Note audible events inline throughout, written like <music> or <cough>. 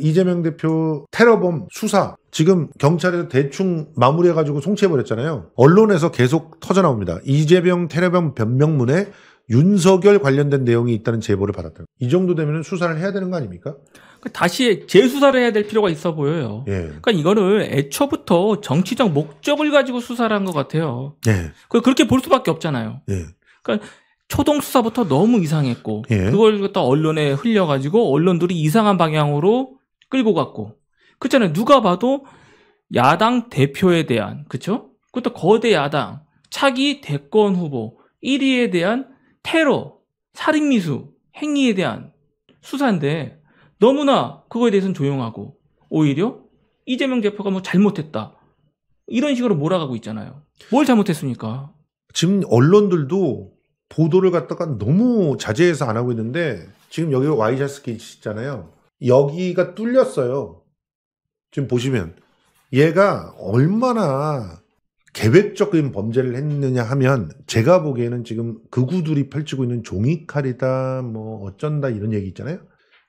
이재명 대표 테러범 수사 지금 경찰에서 대충 마무리해가지고 송치해버렸잖아요. 언론에서 계속 터져나옵니다. 이재명 테러범 변명문에 윤석열 관련된 내용이 있다는 제보를 받았다. 이 정도 되면 수사를 해야 되는 거 아닙니까? 그 다시 재수사를 해야 될 필요가 있어 보여요. 예. 그러니까 이거를 애초부터 정치적 목적을 가지고 수사를 한 것 같아요. 예. 그 그렇게 볼 수밖에 없잖아요. 예. 그러니까 초동 수사부터 너무 이상했고 예. 그걸 또 언론에 흘려가지고 언론들이 이상한 방향으로 끌고 갔고 그렇잖아요. 누가 봐도 야당 대표에 대한 그쵸 그것도 거대 야당 차기 대권 후보 1위에 대한 테러, 살인미수 행위에 대한 수사인데 너무나 그거에 대해서는 조용하고 오히려 이재명 대표가 뭐 잘못했다 이런 식으로 몰아가고 있잖아요. 뭘 잘못했습니까? 지금 언론들도 보도를 갖다가 너무 자제해서 안 하고 있는데 지금 여기 와이자스키 있잖아요. 여기가 뚫렸어요. 지금 보시면 얘가 얼마나 계획적인 범죄를 했느냐 하면 제가 보기에는 지금 극우들이 그 펼치고 있는 종이칼이다 뭐 어쩐다 이런 얘기 있잖아요.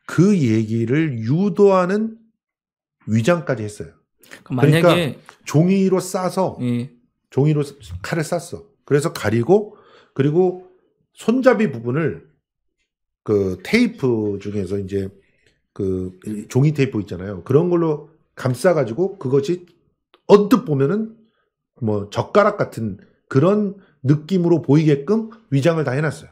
그 얘기를 유도하는 위장까지 했어요. 그러니까 만약에 그러니까 종이로 싸서 예. 종이로 칼을 쌌어. 그래서 가리고 그리고 손잡이 부분을 그 테이프 중에서 이제 그 종이 테이프 있잖아요. 그런 걸로 감싸가지고 그것이 언뜻 보면은 뭐 젓가락 같은 그런 느낌으로 보이게끔 위장을 다 해놨어요.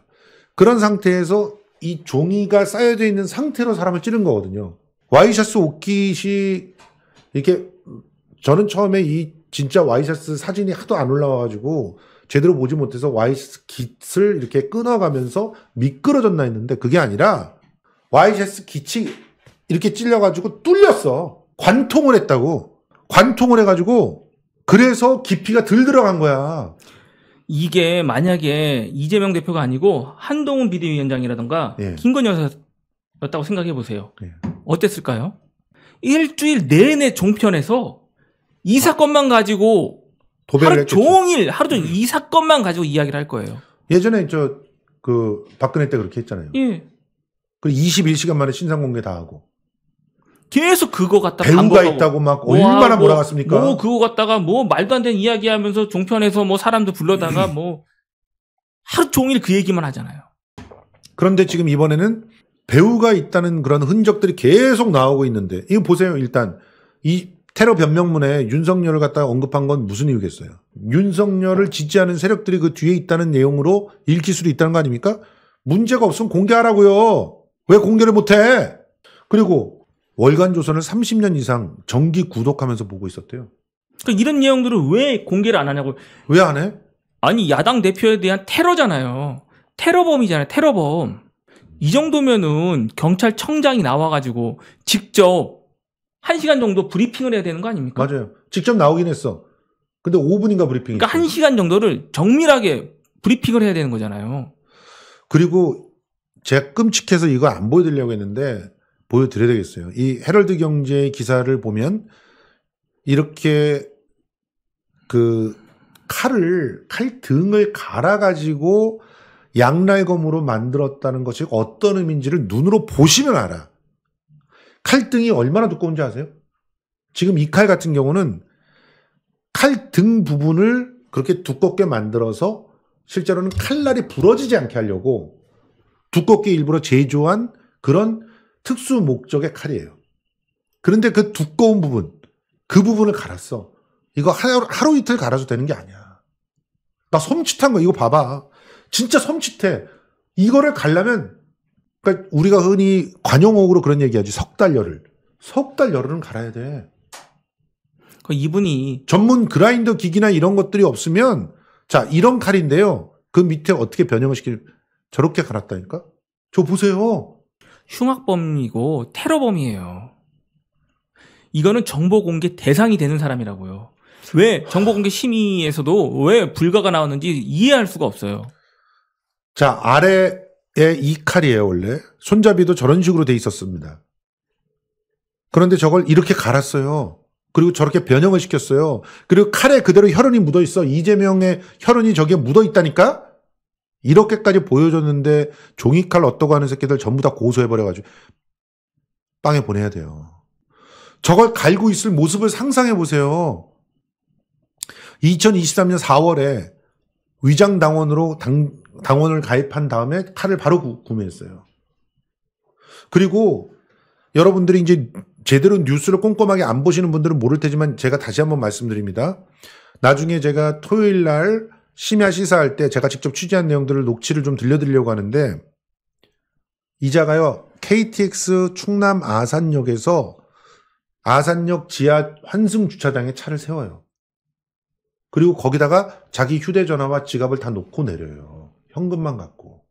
그런 상태에서 이 종이가 쌓여져 있는 상태로 사람을 찌른 거거든요. 와이셔츠 옷깃이 이렇게 저는 처음에 이 진짜 와이셔츠 사진이 하도 안 올라와가지고 제대로 보지 못해서 와이셔츠 깃을 이렇게 끊어가면서 미끄러졌나 했는데 그게 아니라 와이셔츠 깃이 이렇게 찔려가지고 뚫렸어. 관통을 했다고. 관통을 해가지고 그래서 깊이가 덜 들어간 거야. 이게 만약에 이재명 대표가 아니고 한동훈 비대위원장이라던가 예. 김건희 여사였다고 생각해 보세요. 예. 어땠을까요? 일주일 내내 종편에서 이 사건만 가지고 하루 했겠죠. 종일 하루 종일 음. 이 사건만 가지고 이야기를 할 거예요. 예전에 저그 박근혜 때 그렇게 했잖아요. 예. 그 21시간 만에 신상 공개 다 하고. 계속 그거 갖다 배우가 반복하고. 있다고 막 얼마나 뭐, 몰아갔습니까? 뭐 그거 갖다가 뭐 말도 안 되는 이야기하면서 종편에서 뭐 사람도 불러다가 뭐 하루 종일 그 얘기만 하잖아요. 그런데 지금 이번에는 배우가 있다는 그런 흔적들이 계속 나오고 있는데 이거 보세요 일단 이 테러 변명문에 윤석열을 갖다 언급한 건 무슨 이유겠어요? 윤석열을 지지하는 세력들이 그 뒤에 있다는 내용으로 읽힐 수도 있다는 거 아닙니까? 문제가 없으면 공개하라고요. 왜 공개를 못해? 그리고 월간 조선을 30년 이상 정기 구독하면서 보고 있었대요. 그러니까 이런 내용들을 왜 공개를 안 하냐고. 왜 안 해? 아니 야당 대표에 대한 테러잖아요. 테러범이잖아요. 테러범. 이 정도면은 경찰청장이 나와가지고 직접 1시간 정도 브리핑을 해야 되는 거 아닙니까? 맞아요. 직접 나오긴 했어. 근데 5분인가 브리핑이. 그러니까 1시간 정도를 정밀하게 브리핑을 해야 되는 거잖아요. 그리고 제 끔찍해서 이거 안 보여드리려고 했는데 보여드려야 되겠어요. 이 헤럴드 경제의 기사를 보면 이렇게 그 칼을 칼 등을 갈아 가지고 양날검으로 만들었다는 것이 어떤 의미인지를 눈으로 보시면 알아. 칼등이 얼마나 두꺼운지 아세요? 지금 이 칼 같은 경우는 칼등 부분을 그렇게 두껍게 만들어서 실제로는 칼날이 부러지지 않게 하려고 두껍게 일부러 제조한 그런 특수 목적의 칼이에요. 그런데 그 두꺼운 부분, 그 부분을 갈았어. 이거 하루, 하루 이틀 갈아도 되는 게 아니야. 나 섬찟한 거 이거 봐봐. 진짜 섬찟해. 이거를 갈라면 그러니까 우리가 흔히 관용옥으로 그런 얘기하지 석 달열을석달 열흘은 갈아야 돼. 그 이분이 전문 그라인더 기기나 이런 것들이 없으면 자 이런 칼인데요. 그 밑에 어떻게 변형을 시킬 저렇게 갈았다니까. 저 보세요. 흉악범이고 테러범이에요. 이거는 정보 공개 대상이 되는 사람이라고요. 왜 정보 공개 심의에서도 왜 불가가 나왔는지 이해할 수가 없어요. 자, 아래에 이 칼이에요, 원래. 손잡이도 저런 식으로 돼 있었습니다. 그런데 저걸 이렇게 갈았어요. 그리고 저렇게 변형을 시켰어요. 그리고 칼에 그대로 혈흔이 묻어 있어. 이재명의 혈흔이 저기에 묻어 있다니까? 이렇게까지 보여줬는데 종이칼 어떠고 하는 새끼들 전부 다 고소해버려가지고 빵에 보내야 돼요. 저걸 갈고 있을 모습을 상상해 보세요. 2023년 4월에 위장 당원으로 당, 당원을 가입한 다음에 칼을 바로 구, 구매했어요. 그리고 여러분들이 이제 제대로 뉴스를 꼼꼼하게 안 보시는 분들은 모를 테지만 제가 다시 한번 말씀드립니다. 나중에 제가 토요일 날 심야 시사할 때 제가 직접 취재한 내용들을 녹취를 좀 들려드리려고 하는데 이자가요 KTX 충남 아산역에서 아산역 지하 환승 주차장에 차를 세워요. 그리고 거기다가 자기 휴대전화와 지갑을 다 놓고 내려요. 현금만 갖고.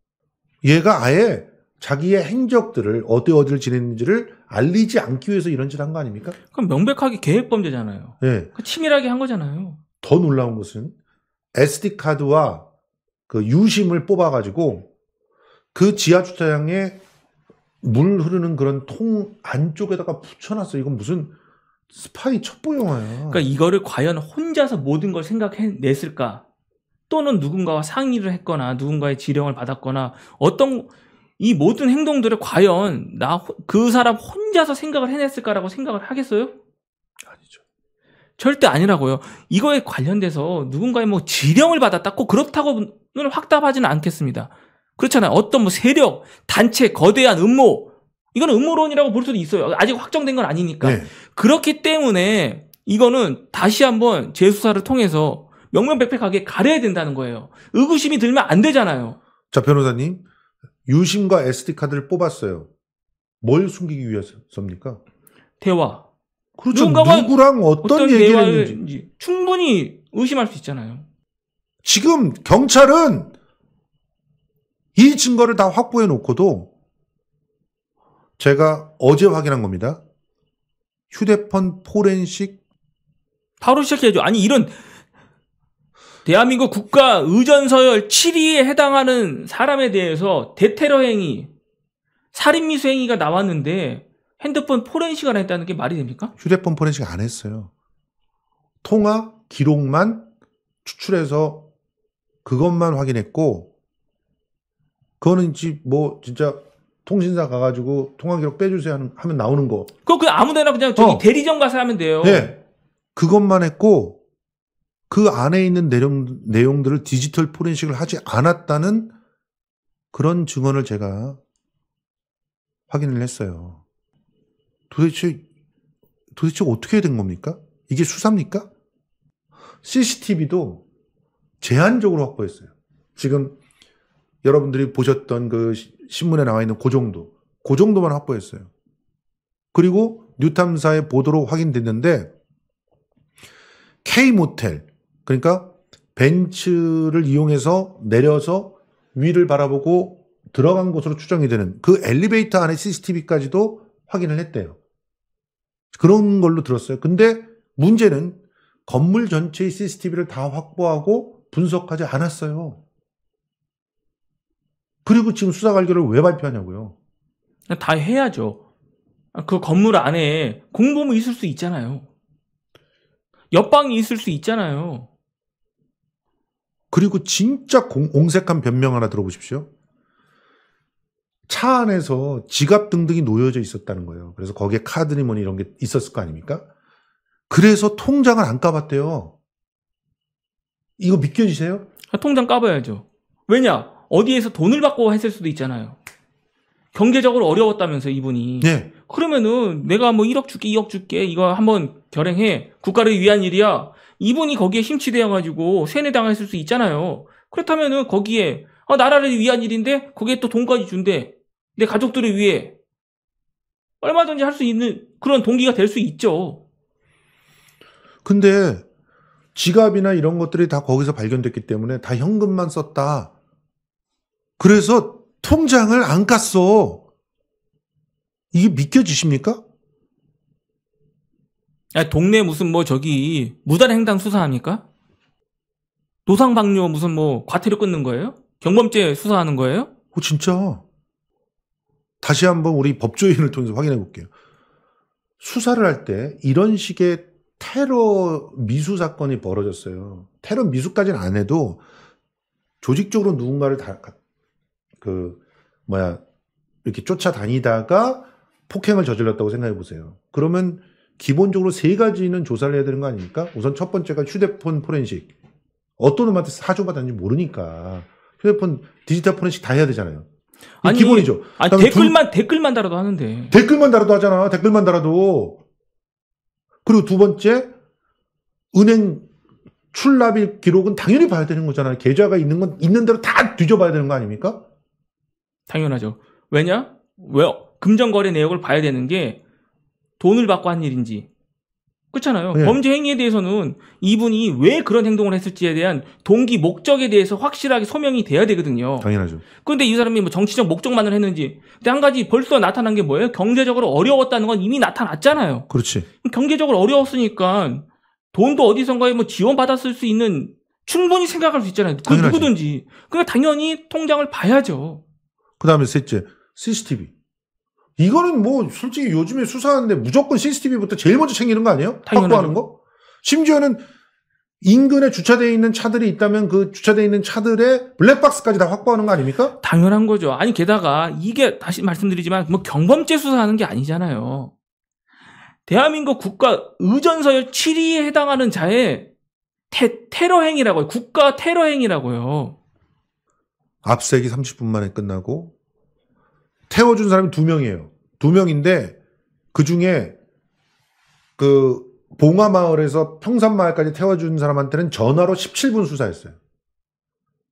얘가 아예 자기의 행적들을 어디 어디를 지냈는지를 알리지 않기 위해서 이런 짓한거 아닙니까? 그럼 명백하게 계획 범죄잖아요. 네. 예. 그 치밀하게 한 거잖아요. 더 놀라운 것은 SD 카드와 그 유심을 뽑아가지고 그 지하 주차장에 물 흐르는 그런 통 안쪽에다가 붙여놨어. 이건 무슨 스파이 첩보 영화야. 그러니까 이거를 과연 혼자서 모든 걸 생각해냈을까? 또는 누군가와 상의를 했거나 누군가의 지령을 받았거나 어떤 이 모든 행동들을 과연 나 그 사람 혼자서 생각을 해냈을까라고 생각을 하겠어요? 절대 아니라고요. 이거에 관련돼서 누군가의 뭐 지령을 받았다 꼭 그렇다고는 확답하지는 않겠습니다. 그렇잖아요. 어떤 뭐 세력, 단체, 거대한 음모 이건 음모론이라고 볼 수도 있어요. 아직 확정된 건 아니니까. 네. 그렇기 때문에 이거는 다시 한번 재수사를 통해서 명명백백하게 가려야 된다는 거예요. 의구심이 들면 안 되잖아요. 자 변호사님 유심과 SD 카드를 뽑았어요. 뭘 숨기기 위해서입니까? 대화. 그렇죠. 누군가와 누구랑 어떤, 어떤 얘기를 했는지 충분히 의심할 수 있잖아요. 지금 경찰은 이 증거를 다 확보해 놓고도 제가 어제 확인한 겁니다. 휴대폰 포렌식 바로 시작해야죠. 아니 이런 대한민국 국가 의전서열 7위에 해당하는 사람에 대해서 대테러 행위, 살인미수 행위가 나왔는데 핸드폰 포렌식을 했다는 게 말이 됩니까? 휴대폰 포렌식 안 했어요. 통화 기록만 추출해서 그것만 확인했고 그거는 뭐 진짜 통신사 가가지고 통화 기록 빼주세요 하면 나오는 거. 그거 그 아무데나 그냥 저기 어. 대리점 가서 하면 돼요. 네, 그것만 했고 그 안에 있는 내용 내용들을 디지털 포렌식을 하지 않았다는 그런 증언을 제가 확인을 했어요. 도대체 도대체 어떻게 된 겁니까? 이게 수사입니까? CCTV도 제한적으로 확보했어요. 지금 여러분들이 보셨던 그 신문에 나와 있는 그 정도, 그 정도만 확보했어요. 그리고 뉴탐사의 보도로 확인됐는데 K 모텔, 그러니까 벤츠를 이용해서 내려서 위를 바라보고 들어간 곳으로 추정이 되는 그 엘리베이터 안에 CCTV까지도 확인을 했대요. 그런 걸로 들었어요. 근데 문제는 건물 전체의 CCTV를 다 확보하고 분석하지 않았어요. 그리고 지금 수사 발견을 왜 발표하냐고요. 다 해야죠. 그 건물 안에 공범이 있을 수 있잖아요. 옆방이 있을 수 있잖아요. 그리고 진짜 공, 색한 변명 하나 들어보십시오. 차 안에서 지갑 등등이 놓여져 있었다는 거예요. 그래서 거기에 카드니 뭐니 이런 게 있었을 거 아닙니까? 그래서 통장을 안 까봤대요. 이거 믿겨지세요? 아, 통장 까봐야죠. 왜냐? 어디에서 돈을 받고 했을 수도 있잖아요. 경제적으로 어려웠다면서 이분이. 네. 그러면은 내가 뭐 1억 줄게, 2억 줄게, 이거 한번 결행해. 국가를 위한 일이야. 이분이 거기에 심취되어가지고 세뇌당했을 수 있잖아요. 그렇다면은 거기에, 아, 나라를 위한 일인데, 거기에 또 돈까지 준대. 내 가족들을 위해 얼마든지 할 수 있는 그런 동기가 될 수 있죠. 근데 지갑이나 이런 것들이 다 거기서 발견됐기 때문에 다 현금만 썼다. 그래서 통장을 안 깠어. 이게 믿겨지십니까? 야, 동네 무슨 뭐 저기 무단횡단 수사합니까? 노상방뇨 무슨 뭐 과태료 끊는 거예요? 경범죄 수사하는 거예요? 어, 진짜. 다시 한번 우리 법조인을 통해서 확인해 볼게요. 수사를 할 때 이런 식의 테러 미수 사건이 벌어졌어요. 테러 미수까지는 안 해도 조직적으로 누군가를 다, 그, 뭐야, 이렇게 쫓아다니다가 폭행을 저질렀다고 생각해 보세요. 그러면 기본적으로 세 가지는 조사를 해야 되는 거 아닙니까? 우선 첫 번째가 휴대폰 포렌식. 어떤 놈한테 사줘받았는지 모르니까. 휴대폰 디지털 포렌식 다 해야 되잖아요. 아니, 기본이죠. 아니, 댓글만 두, 댓글만 달아도 하는데. 댓글만 달아도 하잖아. 댓글만 달아도. 그리고 두 번째 은행 출납일 기록은 당연히 봐야 되는 거잖아요. 계좌가 있는 건 있는 대로 다 뒤져봐야 되는 거 아닙니까? 당연하죠. 왜냐? 왜요? 금전 거래 내역을 봐야 되는 게 돈을 받고 한 일인지 그렇잖아요. 네. 범죄 행위에 대해서는 이분이 왜 그런 행동을 했을지에 대한 동기 목적에 대해서 확실하게 소명이 돼야 되거든요. 당연하죠. 그런데 이 사람이 뭐 정치적 목적만을 했는지. 근데 한 가지 벌써 나타난 게 뭐예요? 경제적으로 어려웠다는 건 이미 나타났잖아요. 그렇지. 경제적으로 어려웠으니까 돈도 어디선가에 뭐 지원 받았을 수 있는 충분히 생각할 수 있잖아요. 그 당연하지. 누구든지. 그러니까 당연히 통장을 봐야죠. 그다음에 셋째 CCTV. 이거는 뭐 솔직히 요즘에 수사하는데 무조건 CCTV부터 제일 먼저 챙기는 거 아니에요? 당연하죠. 확보하는 거? 심지어는 인근에 주차되어 있는 차들이 있다면 그 주차되어 있는 차들의 블랙박스까지 다 확보하는 거 아닙니까? 당연한 거죠. 아니 게다가 이게 다시 말씀드리지만 뭐 경범죄 수사하는 게 아니잖아요. 대한민국 국가 의전서열 7위에 해당하는 자의 테, 러 행위라고요. 국가 테러 행위라고요. 압색이 30분 만에 끝나고 태워준 사람이 두 명이에요. 두 명인데 그 중에 그 봉화 마을에서 평산 마을까지 태워준 사람한테는 전화로 17분 수사했어요.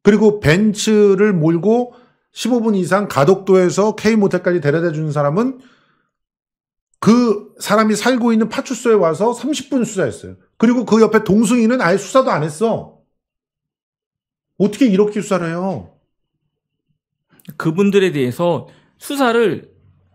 그리고 벤츠를 몰고 15분 이상 가덕도에서 K 모텔까지 데려다 준 사람은 그 사람이 살고 있는 파출소에 와서 30분 수사했어요. 그리고 그 옆에 동승이는 아예 수사도 안 했어. 어떻게 이렇게 수사를 해요? 그분들에 대해서 수사를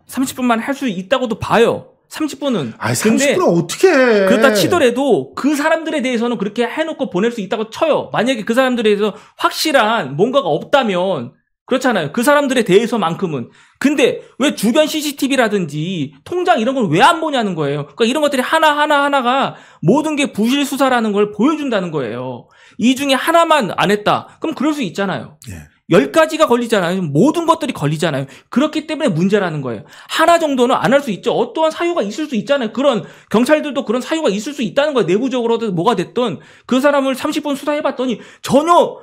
30분만 할 수 있다고도 봐요. 30분은. 아, 30분은 어떻게 해? 그렇다 치더라도 그 사람들에 대해서는 그렇게 해놓고 보낼 수 있다고 쳐요. 만약에 그 사람들에 대해서 확실한 뭔가가 없다면 그렇잖아요. 그 사람들에 대해서만큼은. 근데 왜 주변 CCTV라든지 통장 이런 걸 왜 안 보냐는 거예요. 그러니까 이런 것들이 하나하나 하나가 모든 게 부실 수사라는 걸 보여준다는 거예요. 이 중에 하나만 안 했다. 그럼 그럴 수 있잖아요. 예. 10가지가 걸리잖아요. 모든 것들이 걸리잖아요. 그렇기 때문에 문제라는 거예요. 하나 정도는 안 할 수 있죠. 어떠한 사유가 있을 수 있잖아요. 그런 경찰들도 그런 사유가 있을 수 있다는 거예요. 내부적으로도 뭐가 됐든 그 사람을 30분 수사해 봤더니 전혀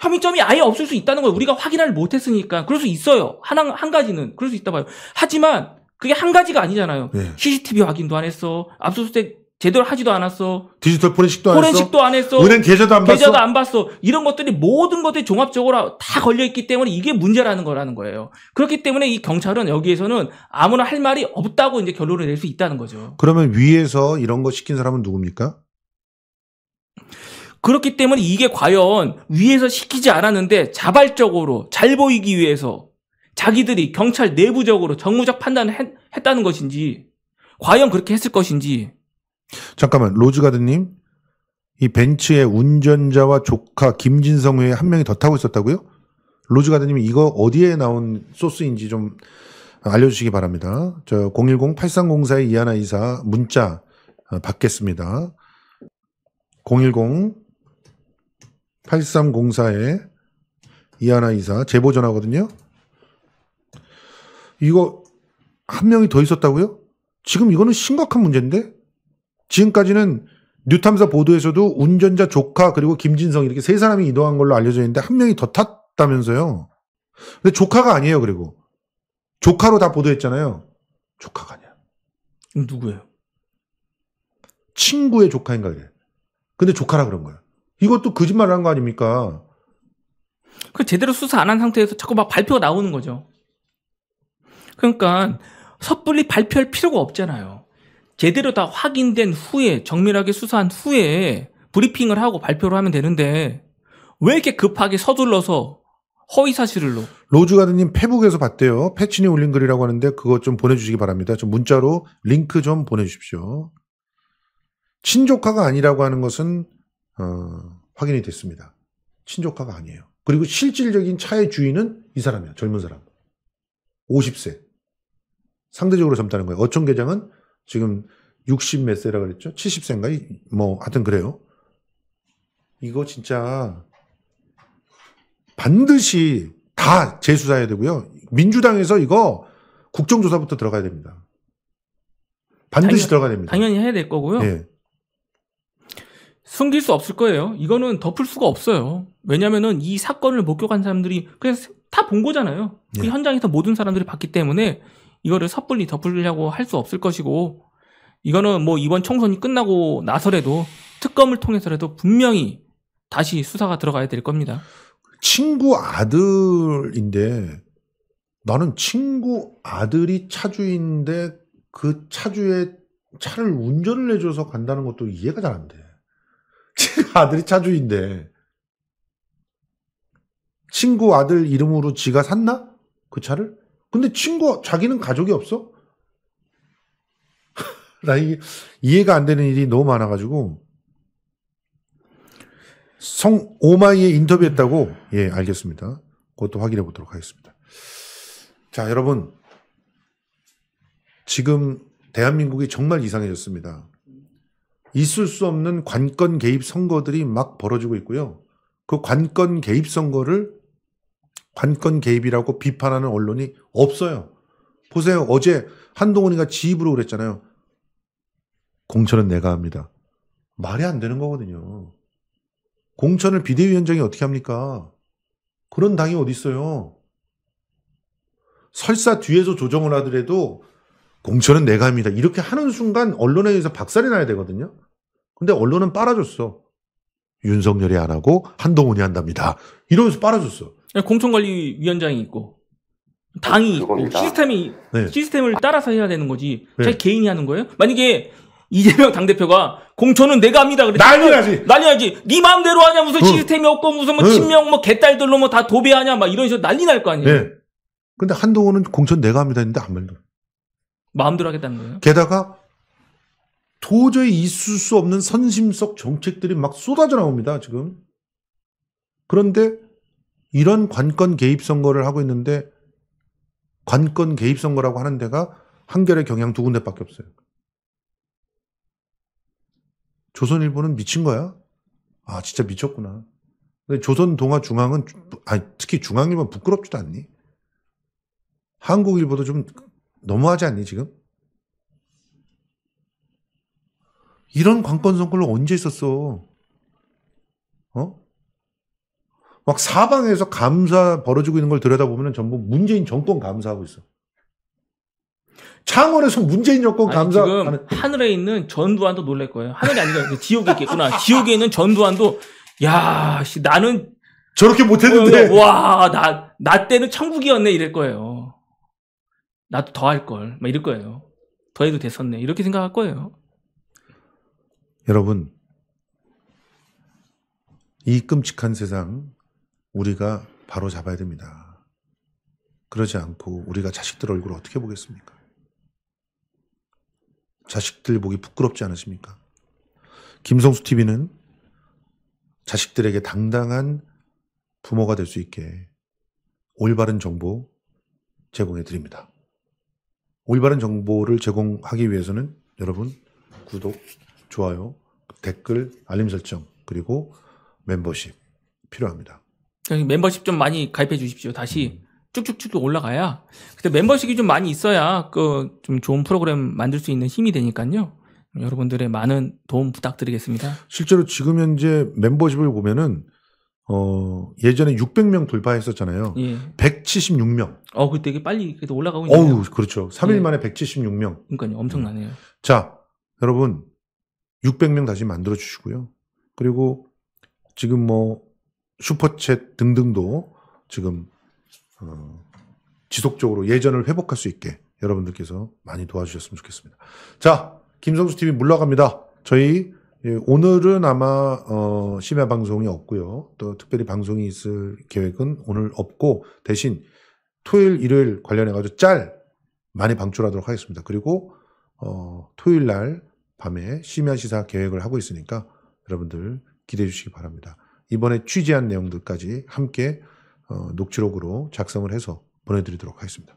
혐의점이 아예 없을 수 있다는 걸 우리가 확인을 못 했으니까 그럴 수 있어요. 하나 한 가지는 그럴 수 있다 봐요. 하지만 그게 한 가지가 아니잖아요. 네. CCTV 확인도 안 했어. 압수수색 제대로 하지도 않았어. 디지털 포렌식도 안 했어. 포렌식도 안 했어. 은행 계좌도 안 계좌도 봤어. 안 봤어. 이런 것들이 모든 것들이 종합적으로 다 걸려 있기 때문에 이게 문제라는 거라는 거예요. 그렇기 때문에 이 경찰은 여기에서는 아무나 할 말이 없다고 이제 결론을 낼 수 있다는 거죠. 그러면 위에서 이런 거 시킨 사람은 누굽니까? 그렇기 때문에 이게 과연 위에서 시키지 않았는데 자발적으로 잘 보이기 위해서 자기들이 경찰 내부적으로 정무적 판단을 했, 했다는 것인지 과연 그렇게 했을 것인지 잠깐만 로즈가드님 이벤츠의 운전자와 조카 김진성 외에 한 명이 더 타고 있었다고요? 로즈가드님 이거 어디에 나온 소스인지 좀 알려주시기 바랍니다. 저 010-8304의 이하나 이사 문자 어, 받겠습니다. 010-8304의 이하나 이사 제보 전화거든요. 이거 한 명이 더 있었다고요? 지금 이거는 심각한 문제인데? 지금까지는 뉴탐사 보도에서도 운전자 조카 그리고 김진성 이렇게 세 사람이 이동한 걸로 알려져 있는데 한 명이 더 탔다면서요. 근데 조카가 아니에요. 그리고 조카로 다 보도했잖아요. 조카가 아니야. 누구예요? 친구의 조카인가 그래. 근데 조카라 그런 거야. 이것도 거짓말을 한 거 아닙니까? 그 제대로 수사 안 한 상태에서 자꾸 막 발표가 나오는 거죠. 그러니까 섣불리 발표할 필요가 없잖아요. 제대로 다 확인된 후에 정밀하게 수사한 후에 브리핑을 하고 발표를 하면 되는데 왜 이렇게 급하게 서둘러서 허위 사실을로. 로즈가드님 페북에서 봤대요. 패친이 올린 글이라고 하는데 그거 좀 보내주시기 바랍니다. 좀 문자로 링크 좀 보내주십시오. 친족화가 아니라고 하는 것은 어, 확인이 됐습니다. 친족화가 아니에요. 그리고 실질적인 차의 주인은 이 사람이야. 젊은 사람. 50세. 상대적으로 젊다는 거예요. 어촌 계장은 지금 60 몇 세라 그랬죠? 70세인가? 뭐 하여튼 그래요. 이거 진짜 반드시 다 재수사해야 되고요. 민주당에서 이거 국정조사부터 들어가야 됩니다. 반드시 당연, 들어가야 됩니다. 당연히 해야 될 거고요. 예. 숨길 수 없을 거예요. 이거는 덮을 수가 없어요. 왜냐면은 이 사건을 목격한 사람들이 그냥 다 본 거잖아요. 그 예. 그 현장에서 모든 사람들이 봤기 때문에 이거를 섣불리 덮으려고 할 수 없을 것이고 이거는 뭐 이번 총선이 끝나고 나서라도 특검을 통해서라도 분명히 다시 수사가 들어가야 될 겁니다. 친구 아들인데 나는 친구 아들이 차주인데 그 차주의 차를 운전을 해줘서 간다는 것도 이해가 잘 안 돼. <laughs> 친구 아들이 차주인데 친구 아들 이름으로 지가 샀나? 그 차를? 근데 친구 자기는 가족이 없어? <laughs> 나 이게 이해가 안 되는 일이 너무 많아가지고 성 오마이에 인터뷰했다고 예 알겠습니다. 그것도 확인해 보도록 하겠습니다. 자 여러분 지금 대한민국이 정말 이상해졌습니다. 있을 수 없는 관건 개입 선거들이 막 벌어지고 있고요. 그 관건 개입 선거를 관건 개입이라고 비판하는 언론이 없어요. 보세요. 어제 한동훈이가 지입으로 그랬잖아요. 공천은 내가 합니다. 말이 안 되는 거거든요. 공천을 비대위원장이 어떻게 합니까? 그런 당이 어디 있어요? 설사 뒤에서 조정을 하더라도 공천은 내가 합니다. 이렇게 하는 순간 언론에 의해서 박살이 나야 되거든요. 근데 언론은 빨아줬어. 윤석열이 안 하고 한동훈이 한답니다. 이러면서 빨아줬어. 예, 공천관리위원장이 있고 당이 있고 시스템이 네. 시스템을 따라서 해야 되는 거지 네. 자 개인이 하는 거예요? 만약에 이재명 당대표가 공천은 내가 합니다. 그랬 난리나지. 뭐, 난리나지. 네 마음대로 하냐 무슨 응. 시스템이 없고 무슨 뭐 친명 뭐 개딸들로 뭐 다 도배하냐 막 이런 식으로 난리 날 거 아니에요. 네. 근데 한동훈은 공천 내가 합니다 했는데 한 말도. 마음대로 하겠다는 거예요. 게다가 도저히 있을 수 없는 선심석 정책들이 막 쏟아져 나옵니다. 지금. 그런데 이런 관건 개입 선거를 하고 있는데 관건 개입 선거라고 하는 데가 한결의 경향 두 군데밖에 없어요. 조선일보는 미친 거야? 아 진짜 미쳤구나. 근데 조선동아중앙은 아니 특히 중앙일보 부끄럽지도 않니? 한국일보도 좀 너무하지 않니 지금? 이런 관건 선거를 언제 있었어? 어? 막 사방에서 감사 벌어지고 있는 걸 들여다보면 전부 문재인 정권 감사하고 있어. 창원에서 문재인 정권 감사. 지금 하는... 하늘에 있는 전두환도 놀랄 거예요. 하늘이 아니라 그 지옥에 있겠구나. <laughs> 지옥에 있는 전두환도 야, 씨, 나는 저렇게 못했는데 어, 어, 와, 나, 나 때는 천국이었네 이럴 거예요. 나도 더할 걸. 막 이럴 거예요. 더 해도 됐었네. 이렇게 생각할 거예요. 여러분, 이 끔찍한 세상 우리가 바로 잡아야 됩니다. 그러지 않고 우리가 자식들 얼굴을 어떻게 보겠습니까? 자식들 보기 부끄럽지 않으십니까? 김성수 TV는 자식들에게 당당한 부모가 될 수 있게 올바른 정보 제공해 드립니다. 올바른 정보를 제공하기 위해서는 여러분 구독, 좋아요, 댓글, 알림 설정, 그리고 멤버십 필요합니다. 저희 멤버십 좀 많이 가입해 주십시오. 다시 쭉쭉쭉 쭉 올라가야 그때 멤버십이 좀 많이 있어야 그 좀 좋은 프로그램 만들 수 있는 힘이 되니까요. 여러분들의 많은 도움 부탁드리겠습니다. 실제로 지금 현재 멤버십을 보면은 어 예전에 600명 돌파했었잖아요. 예. 176명. 어 그때 이게 빨리 그래도 올라가고 있네요. 어우 그렇죠. 3일 예. 만에 176명. 그러니까요, 엄청나네요. 음. 자 여러분 600명 다시 만들어 주시고요. 그리고 지금 뭐 슈퍼챗 등등도 지금 어, 지속적으로 예전을 회복할 수 있게 여러분들께서 많이 도와주셨으면 좋겠습니다. 자, 김성수 TV 물러갑니다. 저희 예, 오늘은 아마 어, 심야 방송이 없고요. 또 특별히 방송이 있을 계획은 오늘 없고 대신 토요일, 일요일 관련해가지고 짤 많이 방출하도록 하겠습니다. 그리고 어, 토요일 날 밤에 심야 시사 계획을 하고 있으니까 여러분들 기대해 주시기 바랍니다. 이번에 취재한 내용들까지 함께 어, 녹취록으로 작성을 해서 보내드리도록 하겠습니다.